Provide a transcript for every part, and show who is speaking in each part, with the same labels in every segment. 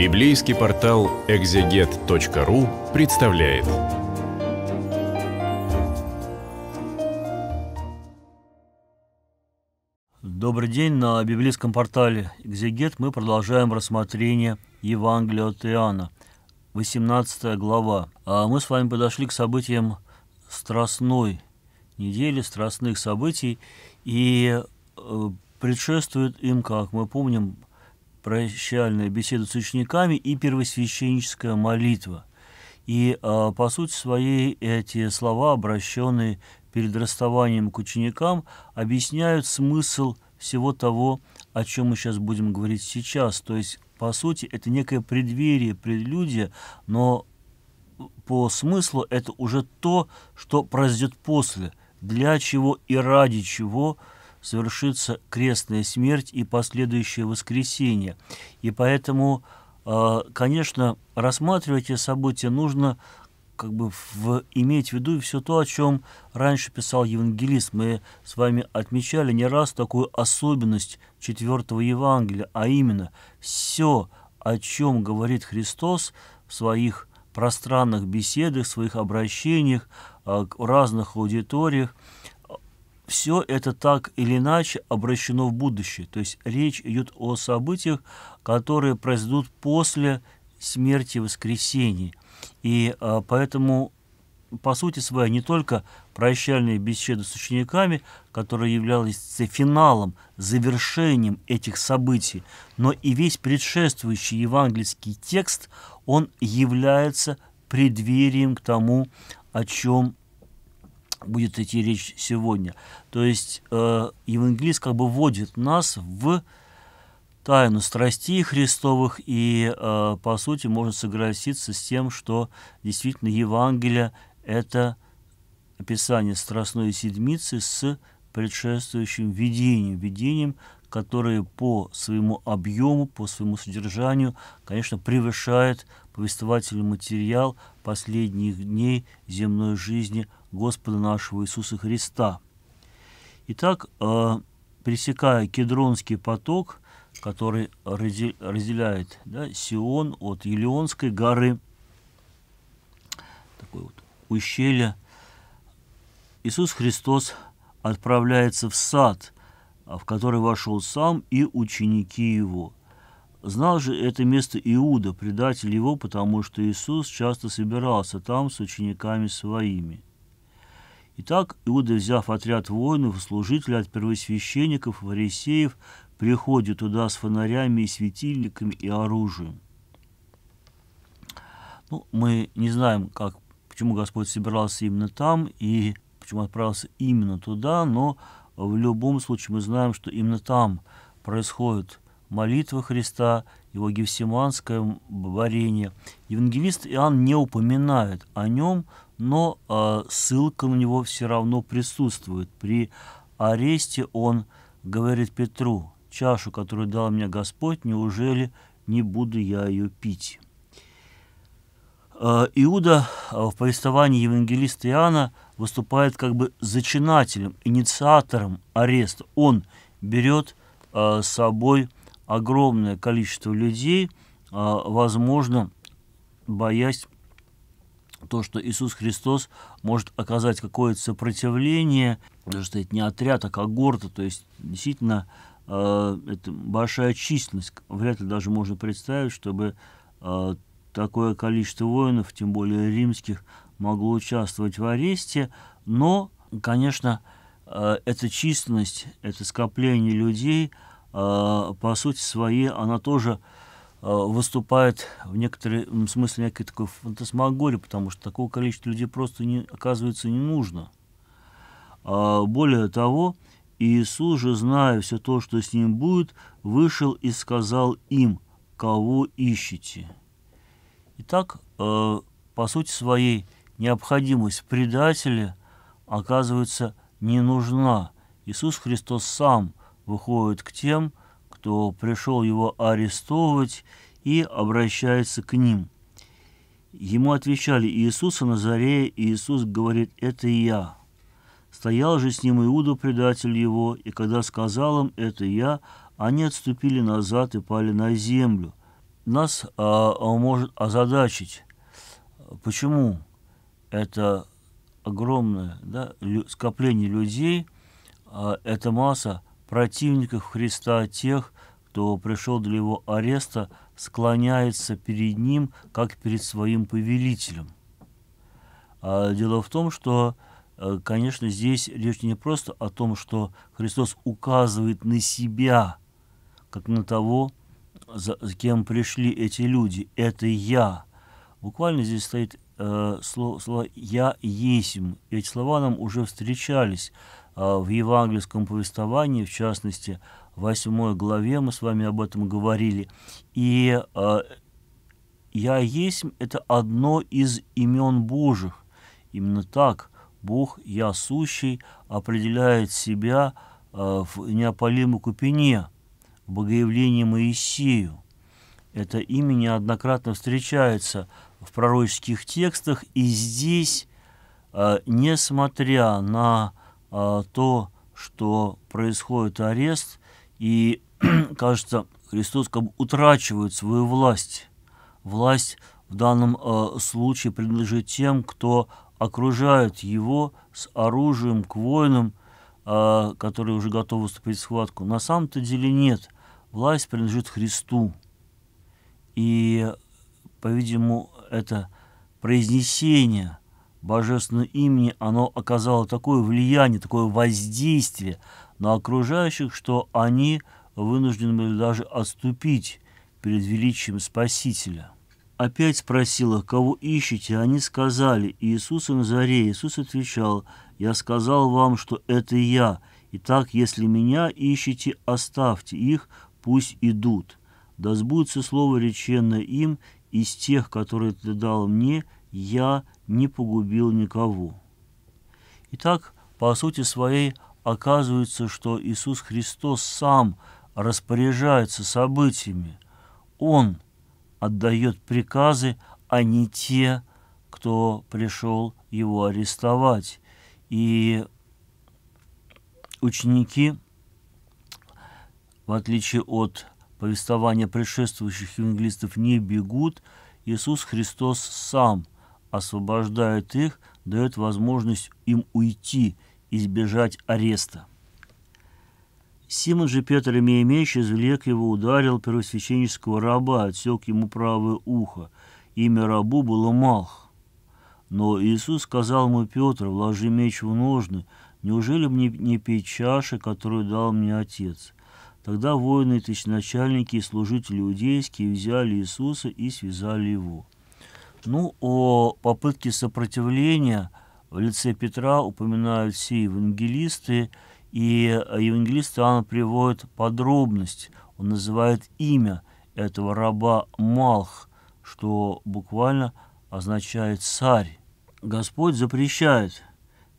Speaker 1: Библейский портал экзегет.ру представляет. Добрый день. На библейском портале «Экзегет» мы продолжаем рассмотрение Евангелия от Иоанна, 18 глава. А мы с вами подошли к событиям Страстной недели, Страстных событий, и э, предшествует им, как мы помним, прощальная беседа с учениками и первосвященническая молитва. И а, по сути своей эти слова, обращенные перед расставанием к ученикам, объясняют смысл всего того, о чем мы сейчас будем говорить сейчас. То есть, по сути, это некое преддверие, предлюдие, но по смыслу это уже то, что произойдет после, для чего и ради чего – совершится крестная смерть и последующее воскресение. И поэтому, э, конечно, рассматривать эти события нужно как бы в, иметь в виду все то, о чем раньше писал евангелист. Мы с вами отмечали не раз такую особенность четвертого Евангелия, а именно все, о чем говорит Христос в своих пространных беседах, в своих обращениях, э, в разных аудиториях – все это так или иначе обращено в будущее. То есть речь идет о событиях, которые произойдут после смерти воскресения. И а, поэтому, по сути своей, не только прощальные беседы с учениками, которая являлась финалом, завершением этих событий, но и весь предшествующий евангельский текст, он является преддверием к тому, о чем будет идти речь сегодня. То есть э, евангелист как бы вводит нас в тайну страстей Христовых и, э, по сути, можно согласиться с тем, что действительно Евангелие – это описание страстной седмицы с предшествующим видением, видением, которое по своему объему, по своему содержанию, конечно, превышает повествовательный материал последних дней земной жизни – Господа нашего Иисуса Христа. Итак, э, пресекая Кедронский поток, который разделяет да, Сион от Елеонской горы, такое вот ущелье, Иисус Христос отправляется в сад, а, в который вошел сам и ученики его. Знал же это место Иуда, предатель его, потому что Иисус часто собирался там с учениками своими – Итак, Иуда, взяв отряд воинов служителей от первосвященников, фарисеев, приходит туда с фонарями и светильниками и оружием. Ну, мы не знаем, как, почему Господь собирался именно там и почему отправился именно туда, но в любом случае мы знаем, что именно там происходит молитва Христа, его гефсиманское варенье. Евангелист Иоанн не упоминает о нем, но э, ссылка на него все равно присутствует. При аресте он говорит Петру, «Чашу, которую дал мне Господь, неужели не буду я ее пить?» э, Иуда а, в повествовании евангелиста Иоанна выступает как бы зачинателем, инициатором ареста. Он берет э, с собой огромное количество людей, э, возможно, боясь то, что Иисус Христос может оказать какое-то сопротивление, даже что это не отряд, а когорта, то есть действительно э, это большая численность. Вряд ли даже можно представить, чтобы э, такое количество воинов, тем более римских, могло участвовать в аресте, но, конечно, э, эта численность, это скопление людей, э, по сути своей, она тоже Э, выступает в некотором смысле некой такой фантасмагории, потому что такого количества людей просто не, оказывается не нужно. А, более того, Иисус же, зная все то, что с ним будет, вышел и сказал им, кого ищете. Итак, э, по сути своей, необходимость предателя оказывается не нужна. Иисус Христос сам выходит к тем, кто пришел его арестовывать, и обращается к ним. Ему отвечали Иисуса на Заре, и Иисус говорит, «Это я». Стоял же с ним Иуда, предатель его, и когда сказал им «это я», они отступили назад и пали на землю. Нас а, а, может озадачить, почему это огромное да, скопление людей, а, эта масса – противников Христа а тех, кто пришел для его ареста, склоняется перед ним, как перед своим повелителем. А дело в том, что, э, конечно, здесь речь не просто о том, что Христос указывает на себя, как на того, за кем пришли эти люди. Это я. Буквально здесь стоит э, слово, слово «я есим». Эти слова нам уже встречались а, в евангельском повествовании, в частности, в 8 главе мы с вами об этом говорили. И а, «Я есть» — это одно из имен Божьих. Именно так Бог, Я сущий, определяет себя а, в неопалимой купине, в богоявлении Моисею. Это имя неоднократно встречается в пророческих текстах, и здесь, несмотря на Э, то, что происходит арест, и, кажется, Христос как бы утрачивает свою власть. Власть в данном э, случае принадлежит тем, кто окружает его с оружием к воинам, э, которые уже готовы вступить в схватку. На самом-то деле нет. Власть принадлежит Христу. И, по-видимому, это произнесение – Божественное имени оно оказало такое влияние, такое воздействие на окружающих, что они вынуждены были даже отступить перед величием Спасителя. Опять спросил их, кого ищете, они сказали, Иисуса Назаре. Иисус отвечал, «Я сказал вам, что это я. Итак, если меня ищете, оставьте их, пусть идут. Да сбудется слово, реченное им, из тех, которые ты дал мне, я не погубил никого. Итак, по сути своей оказывается, что Иисус Христос сам распоряжается событиями. Он отдает приказы, а не те, кто пришел его арестовать. И ученики, в отличие от повествования предшествующих евангелистов, не бегут, Иисус Христос сам – освобождает их, дает возможность им уйти, избежать ареста. Симон же Петр, имея меч, извлек его, ударил первосвященнического раба, отсек ему правое ухо. Имя рабу было Малх. Но Иисус сказал ему, Петр, вложи меч в ножны, неужели мне не пить чаши, которую дал мне Отец? Тогда воины, тысячначальники и служители иудейские взяли Иисуса и связали его. Ну, о попытке сопротивления в лице Петра упоминают все евангелисты, и евангелист Иоанн приводит подробность. Он называет имя этого раба Малх, что буквально означает «царь». Господь запрещает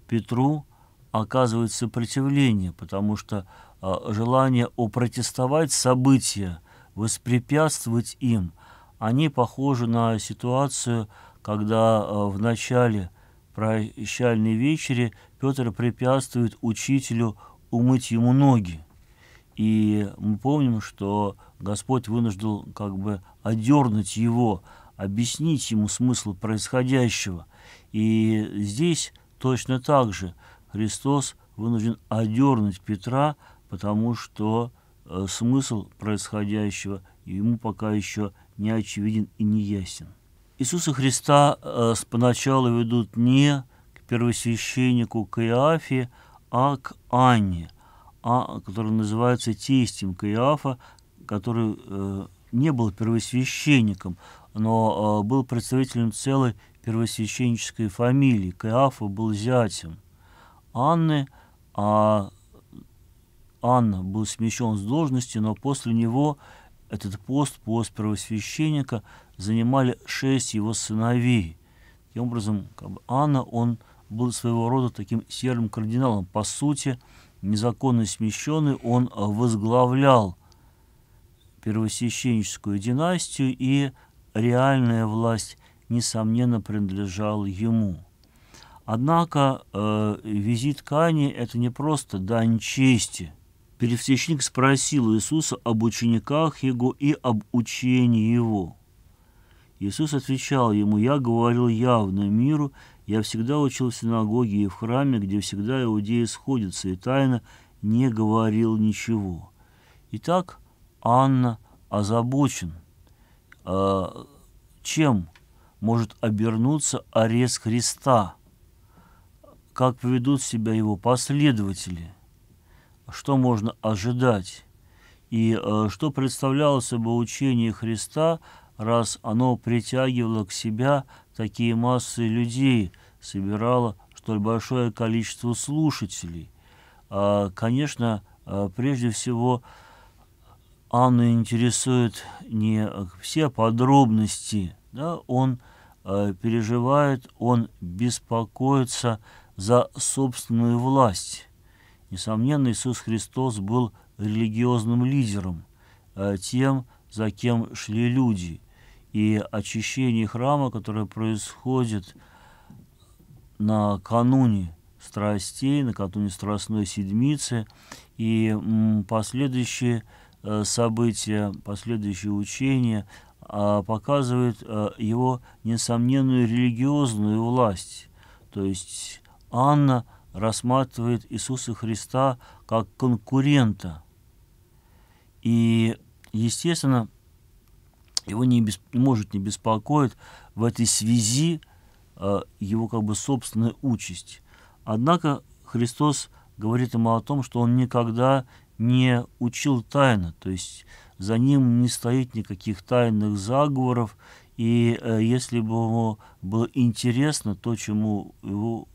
Speaker 1: Петру оказывать сопротивление, потому что а, желание опротестовать события, воспрепятствовать им – они похожи на ситуацию, когда э, в начале прощальной вечери Петр препятствует учителю умыть ему ноги. И мы помним, что Господь вынуждал как бы одернуть его, объяснить ему смысл происходящего. И здесь точно так же Христос вынужден одернуть Петра, потому что э, смысл происходящего ему пока еще не очевиден и не ясен. Иисуса Христа э, поначалу ведут не к первосвященнику Каиафе, а к Анне, а, который называется тестем Каиафа, который э, не был первосвященником, но э, был представителем целой первосвященнической фамилии. Каиафа был зятем Анны, а Анна был смещен с должности, но после него э, этот пост, пост первосвященника, занимали шесть его сыновей. Таким образом, как бы Анна, он был своего рода таким серым кардиналом. По сути, незаконно смещенный, он возглавлял первосвященническую династию, и реальная власть, несомненно, принадлежала ему. Однако э, визит Кани – это не просто дань чести – Пересечник спросил Иисуса об учениках Его и об учении Его. Иисус отвечал ему, «Я говорил явно миру, я всегда учил в синагоге и в храме, где всегда иудеи сходятся, и тайно не говорил ничего». Итак, Анна озабочен. А чем может обернуться арест Христа? Как поведут себя его последователи – что можно ожидать и э, что представляло собой учение Христа, раз оно притягивало к себя такие массы людей, собирало столь большое количество слушателей. А, конечно, э, прежде всего, Анну интересует не все подробности, да, он э, переживает, он беспокоится за собственную власть. Несомненно, Иисус Христос был религиозным лидером, э, тем, за кем шли люди. И очищение храма, которое происходит накануне страстей, накануне страстной седмицы, и последующие э, события, последующие учения а, показывают э, его несомненную религиозную власть. То есть Анна – рассматривает Иисуса Христа как конкурента. И, естественно, его не бесп... может не беспокоить в этой связи э, его как бы собственная участь. Однако Христос говорит ему о том, что он никогда не учил тайно, то есть за ним не стоит никаких тайных заговоров, и э, если бы ему было интересно то, чему его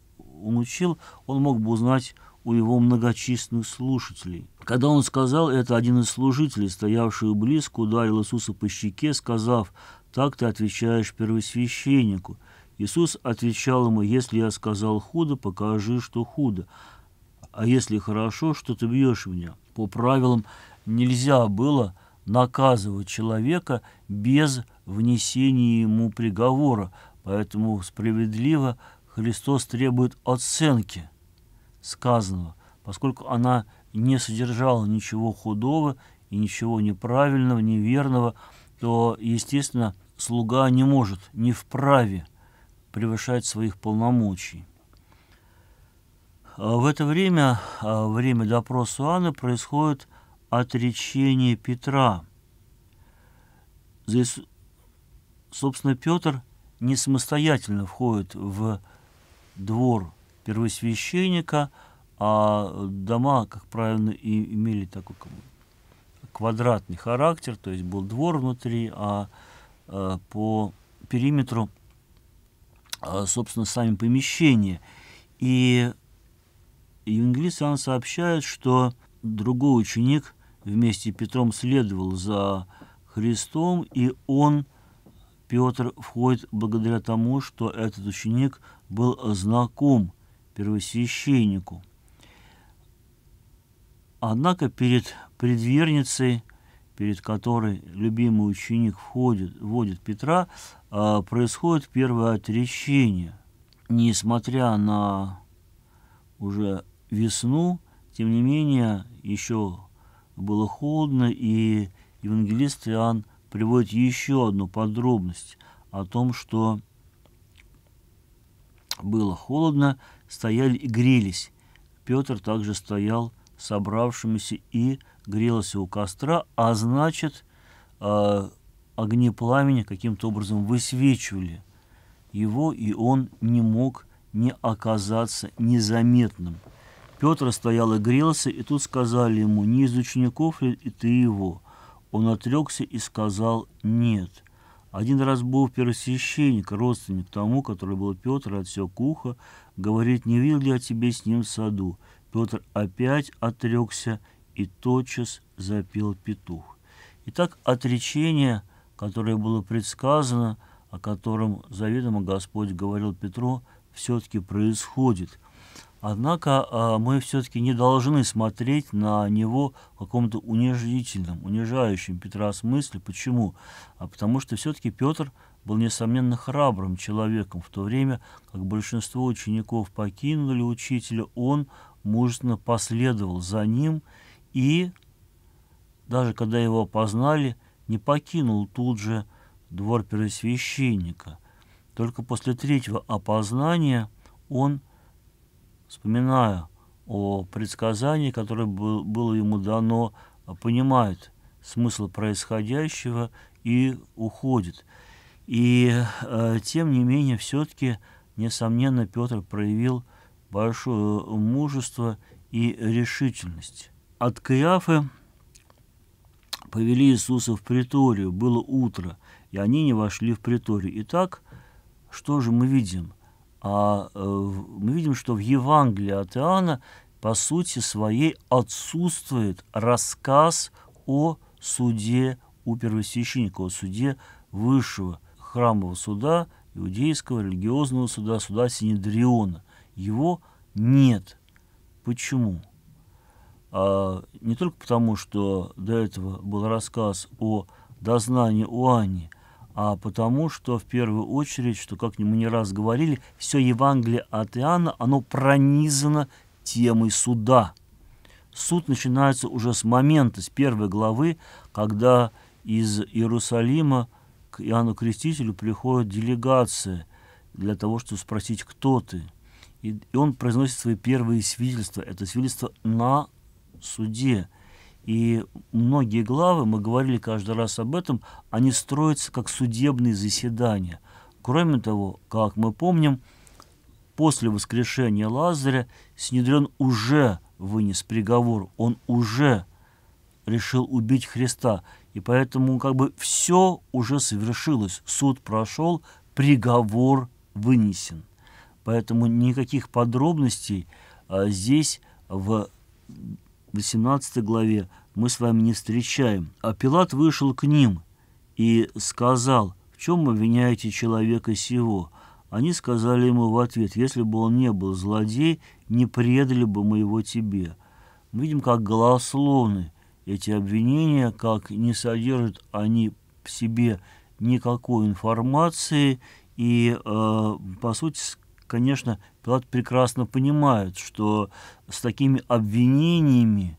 Speaker 1: он учил, он мог бы узнать у его многочисленных слушателей. Когда он сказал это, один из служителей, стоявший близко, ударил Иисуса по щеке, сказав, «Так ты отвечаешь первосвященнику». Иисус отвечал ему, «Если я сказал худо, покажи, что худо, а если хорошо, что ты бьешь меня». По правилам нельзя было наказывать человека без внесения ему приговора, поэтому справедливо – Христос требует оценки сказанного, поскольку она не содержала ничего худого и ничего неправильного, неверного, то, естественно, слуга не может, не вправе превышать своих полномочий. А в это время, а время допроса Анны, происходит отречение Петра. Здесь, собственно, Петр не самостоятельно входит в двор первосвященника, а дома, как правило, и имели такой квадратный характер, то есть был двор внутри, а э, по периметру, а, собственно, сами помещения. И евангелист Иоанн сообщает, что другой ученик вместе с Петром следовал за Христом, и он – Петр входит благодаря тому, что этот ученик был знаком первосвященнику. Однако перед предверницей, перед которой любимый ученик входит, вводит Петра, а, происходит первое отречение. Несмотря на уже весну, тем не менее, еще было холодно, и евангелист Иоанн приводит еще одну подробность о том, что было холодно, стояли и грелись. Петр также стоял собравшимися и грелся у костра, а значит, э, огни пламени каким-то образом высвечивали его, и он не мог не оказаться незаметным. Петр стоял и грелся, и тут сказали ему, не из учеников ли ты его, он отрекся и сказал «нет». Один раз был первосвященник, родственник тому, который был Петр, отсек куха, говорит, не видел ли я тебе с ним в саду. Петр опять отрекся и тотчас запил петух. Итак, отречение, которое было предсказано, о котором заведомо Господь говорил Петру, все-таки происходит – Однако а, мы все-таки не должны смотреть на него в каком-то унижительном, унижающем Петра смысле. Почему? А потому что все-таки Петр был, несомненно, храбрым человеком. В то время, как большинство учеников покинули учителя, он мужественно последовал за ним и, даже когда его опознали, не покинул тут же двор первосвященника. Только после третьего опознания он – вспоминая о предсказании, которое было ему дано, а, понимает смысл происходящего и уходит. И э, тем не менее, все-таки, несомненно, Петр проявил большое э, мужество и решительность. От Каиафы повели Иисуса в приторию, было утро, и они не вошли в приторию. Итак, что же мы видим? А э, мы видим, что в Евангелии от Иоанна по сути своей отсутствует рассказ о суде у первосвященника, о суде высшего храмового суда, иудейского религиозного суда, суда Синедриона. Его нет. Почему? А, не только потому, что до этого был рассказ о дознании у Анни, а потому что в первую очередь, что как мы не раз говорили, все Евангелие от Иоанна, оно пронизано темой суда. Суд начинается уже с момента, с первой главы, когда из Иерусалима к Иоанну Крестителю приходит делегация для того, чтобы спросить, кто ты. И, и он произносит свои первые свидетельства. Это свидетельство на суде. И многие главы, мы говорили каждый раз об этом, они строятся как судебные заседания. Кроме того, как мы помним, после воскрешения Лазаря Синедрен уже вынес приговор, он уже решил убить Христа. И поэтому как бы все уже совершилось, суд прошел, приговор вынесен. Поэтому никаких подробностей а, здесь в 18 главе мы с вами не встречаем. А Пилат вышел к ним и сказал, «В чем обвиняете человека сего?» Они сказали ему в ответ, «Если бы он не был злодей, не предали бы мы его тебе». Мы видим, как голословны эти обвинения, как не содержат они в себе никакой информации и, э, по сути, конечно, Пилат прекрасно понимает, что с такими обвинениями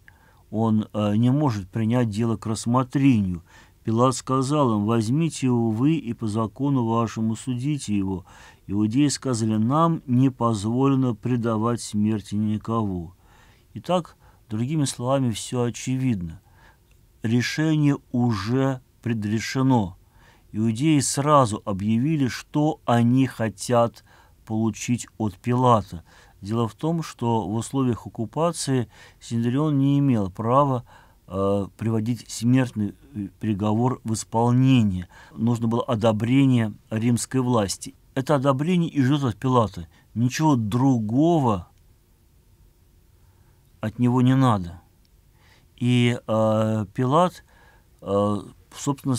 Speaker 1: он э, не может принять дело к рассмотрению. Пилат сказал им, возьмите его вы и по закону вашему судите его. Иудеи сказали, нам не позволено предавать смерти никого. Итак, другими словами, все очевидно. Решение уже предрешено. Иудеи сразу объявили, что они хотят получить от Пилата. Дело в том, что в условиях оккупации Синдерион не имел права э, приводить смертный э, приговор в исполнение. Нужно было одобрение римской власти. Это одобрение и ждет от Пилата. Ничего другого от него не надо. И э, Пилат, э, собственно,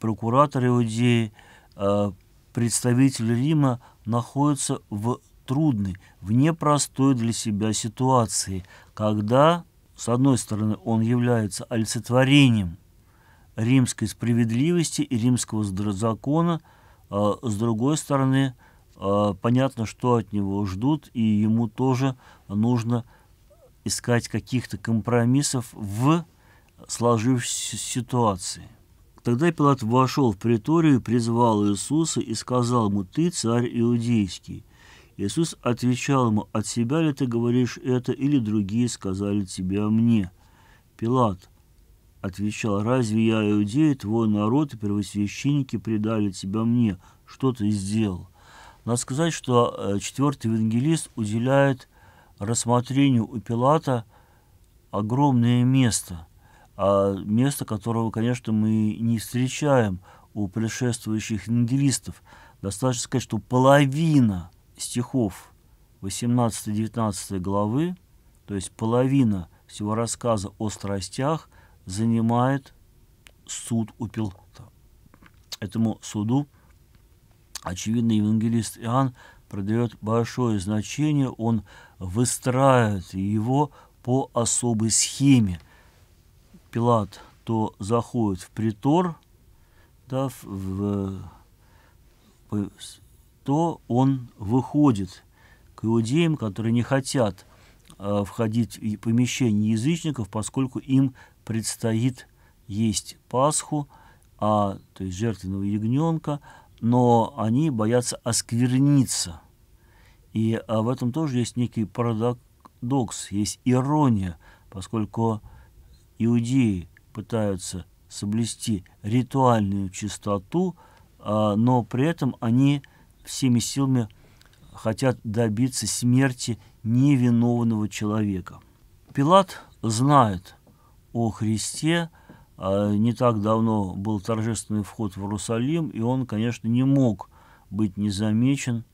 Speaker 1: прокуратор Иудеи, э, представитель Рима, находится в трудной, в непростой для себя ситуации, когда, с одной стороны, он является олицетворением римской справедливости и римского закона, а с другой стороны, а, понятно, что от него ждут, и ему тоже нужно искать каких-то компромиссов в сложившейся ситуации. Тогда Пилат вошел в приторию, призвал Иисуса и сказал ему, «Ты царь иудейский». Иисус отвечал ему, «От себя ли ты говоришь это, или другие сказали тебе о мне?» Пилат отвечал, «Разве я иудей, твой народ и первосвященники предали тебя мне? Что ты сделал?» Надо сказать, что э, четвертый евангелист уделяет рассмотрению у Пилата огромное место – а место которого, конечно, мы не встречаем у предшествующих евангелистов. Достаточно сказать, что половина стихов 18-19 главы, то есть половина всего рассказа о страстях, занимает суд у Пилата. Этому суду, очевидно, евангелист Иоанн придает большое значение, он выстраивает его по особой схеме. Пилат, то заходит в притор, да, в, в, то он выходит к иудеям, которые не хотят э, входить в помещение язычников, поскольку им предстоит есть Пасху, а, то есть жертвенного ягненка, но они боятся оскверниться. И а в этом тоже есть некий парадокс, есть ирония, поскольку иудеи пытаются соблюсти ритуальную чистоту, а, но при этом они всеми силами хотят добиться смерти невиновного человека. Пилат знает о Христе, а, не так давно был торжественный вход в Иерусалим, и он, конечно, не мог быть незамечен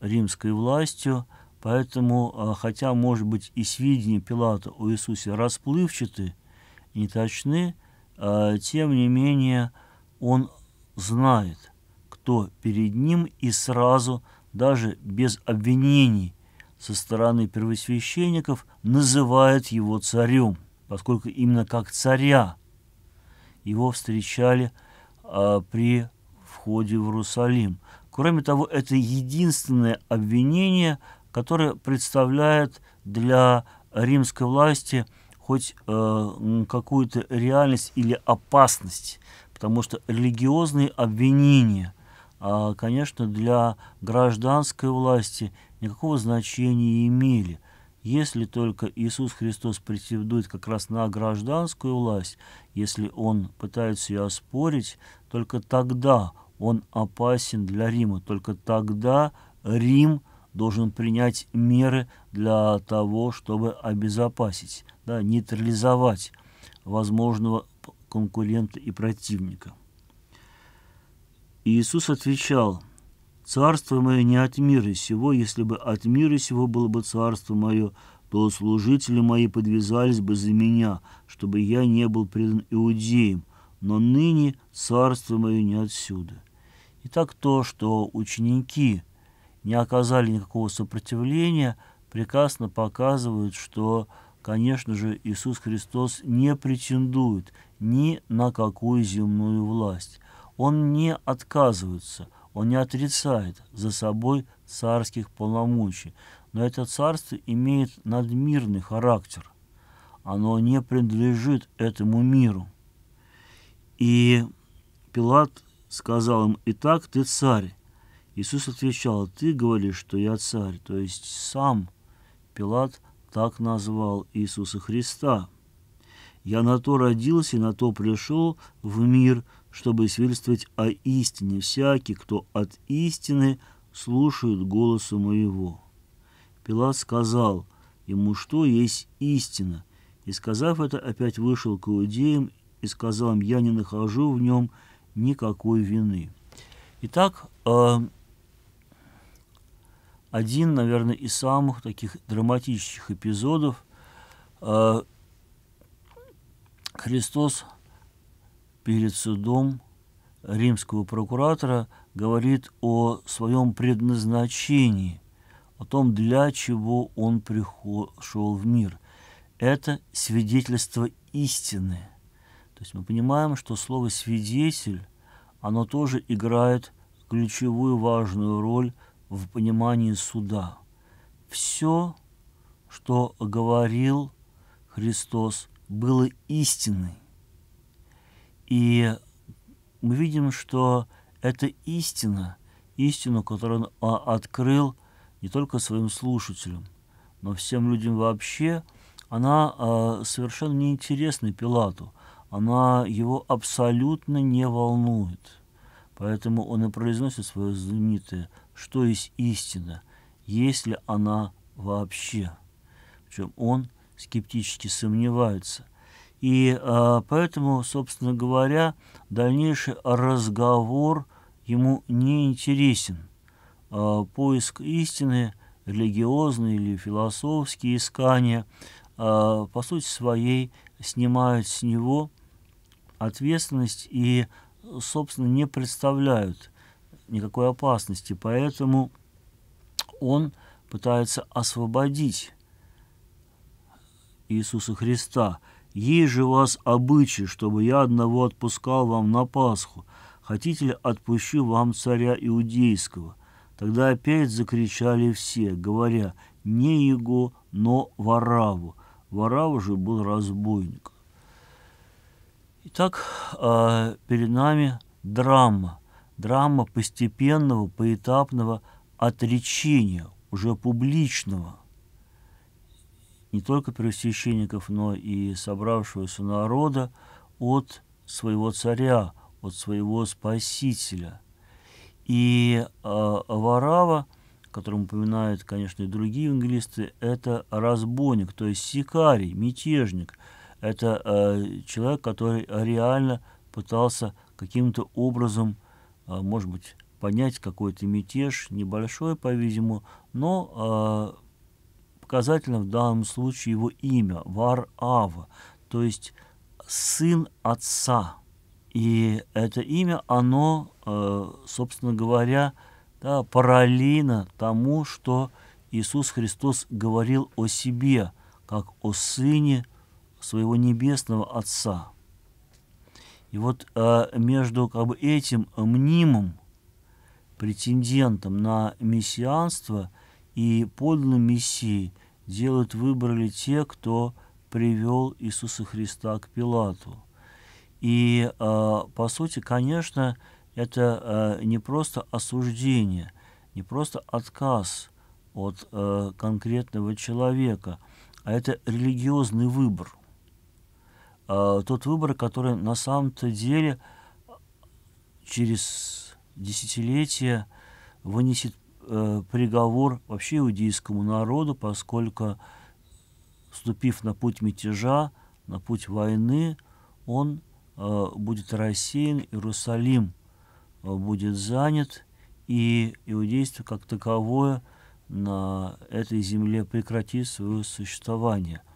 Speaker 1: римской властью, поэтому, а, хотя, может быть, и сведения Пилата о Иисусе расплывчаты, не точны, а, тем не менее он знает, кто перед ним и сразу, даже без обвинений со стороны первосвященников, называет его царем, поскольку именно как царя его встречали а, при входе в Иерусалим. Кроме того, это единственное обвинение, которое представляет для римской власти – хоть э, какую-то реальность или опасность, потому что религиозные обвинения, э, конечно, для гражданской власти никакого значения не имели. Если только Иисус Христос претендует как раз на гражданскую власть, если он пытается ее оспорить, только тогда он опасен для Рима, только тогда Рим – должен принять меры для того, чтобы обезопасить, да, нейтрализовать возможного конкурента и противника. И Иисус отвечал, «Царство мое не от мира сего, если бы от мира сего было бы царство мое, то служители мои подвязались бы за меня, чтобы я не был предан иудеям, но ныне царство мое не отсюда». Итак, то, что ученики – не оказали никакого сопротивления, прекрасно показывают, что, конечно же, Иисус Христос не претендует ни на какую земную власть. Он не отказывается, он не отрицает за собой царских полномочий, но это царство имеет надмирный характер. Оно не принадлежит этому миру. И Пилат сказал им, «Итак, ты царь». Иисус отвечал, «Ты говоришь, что я царь», то есть сам Пилат так назвал Иисуса Христа. «Я на то родился и на то пришел в мир, чтобы свидетельствовать о истине. Всякий, кто от истины, слушает голосу моего». Пилат сказал ему, что есть истина, и, сказав это, опять вышел к иудеям и сказал им, «Я не нахожу в нем никакой вины». Итак, э, один, наверное, из самых таких драматических эпизодов. Э, Христос перед судом римского прокуратора говорит о своем предназначении, о том, для чего он пришел в мир. Это свидетельство истины. То есть мы понимаем, что слово «свидетель», оно тоже играет ключевую важную роль в понимании суда. Все, что говорил Христос, было истиной. И мы видим, что это истина, истину, которую он а, открыл не только своим слушателям, но всем людям вообще, она а, совершенно неинтересна Пилату. Она его абсолютно не волнует. Поэтому он и произносит свое знаменитое что есть истина, есть ли она вообще. Причем он скептически сомневается. И э, поэтому, собственно говоря, дальнейший разговор ему не интересен. Э, поиск истины, религиозные или философские искания, э, по сути своей, снимают с него ответственность и, собственно, не представляют никакой опасности, поэтому он пытается освободить Иисуса Христа. «Ей же вас обычай, чтобы я одного отпускал вам на Пасху. Хотите ли, отпущу вам царя Иудейского?» Тогда опять закричали все, говоря, «Не его, но Вараву». Варава же был разбойник. Итак, а, перед нами драма – драма постепенного, поэтапного отречения, уже публичного, не только первосвященников, но и собравшегося народа от своего царя, от своего спасителя. И э, Варава, котором упоминают, конечно, и другие евангелисты, это разбойник, то есть сикарий, мятежник. Это э, человек, который реально пытался каким-то образом а, может быть, понять какой-то мятеж, небольшой, по-видимому, но а, показательно в данном случае его имя – Вар-Ава, то есть сын отца. И это имя, оно, а, собственно говоря, да, параллельно тому, что Иисус Христос говорил о себе, как о сыне своего небесного Отца. И вот э, между как бы, этим э, мнимым претендентом на мессианство и подлинным мессией делают выбрали те, кто привел Иисуса Христа к Пилату. И, э, по сути, конечно, это э, не просто осуждение, не просто отказ от э, конкретного человека, а это религиозный выбор – Э, тот выбор, который на самом-то деле э, через десятилетия вынесет э, приговор вообще иудейскому народу, поскольку, вступив на путь мятежа, на путь войны, он э, будет рассеян, Иерусалим э, будет занят, и иудейство как таковое на этой земле прекратит свое существование –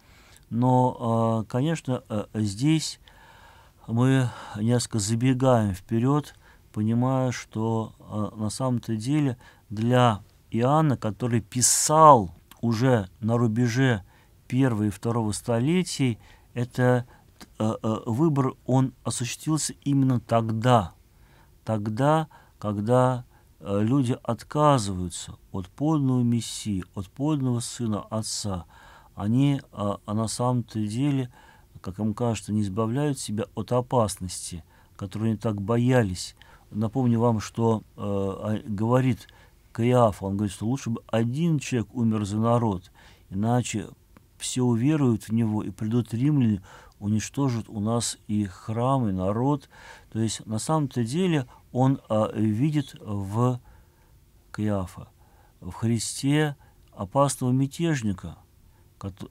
Speaker 1: но, а, конечно, а, здесь мы несколько забегаем вперед, понимая, что а, на самом-то деле для Иоанна, который писал уже на рубеже первого и второго столетий, это выбор, он осуществился именно тогда, тогда, когда люди отказываются от подлинного Мессии, от подлинного Сына Отца – они а, а, на самом-то деле, как им кажется, не избавляют себя от опасности, которую они так боялись. Напомню вам, что э, говорит Каиаф, он говорит, что лучше бы один человек умер за народ, иначе все уверуют в него, и придут римляне, уничтожат у нас и храм, и народ. То есть на самом-то деле он а, видит в Каиафа, в Христе опасного мятежника –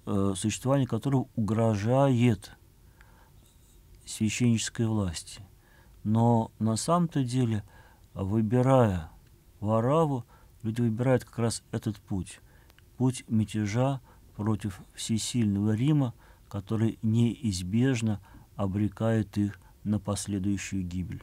Speaker 1: Э, существование которого угрожает священнической власти. Но на самом-то деле, выбирая Вараву, люди выбирают как раз этот путь. Путь мятежа против всесильного Рима, который неизбежно обрекает их на последующую гибель.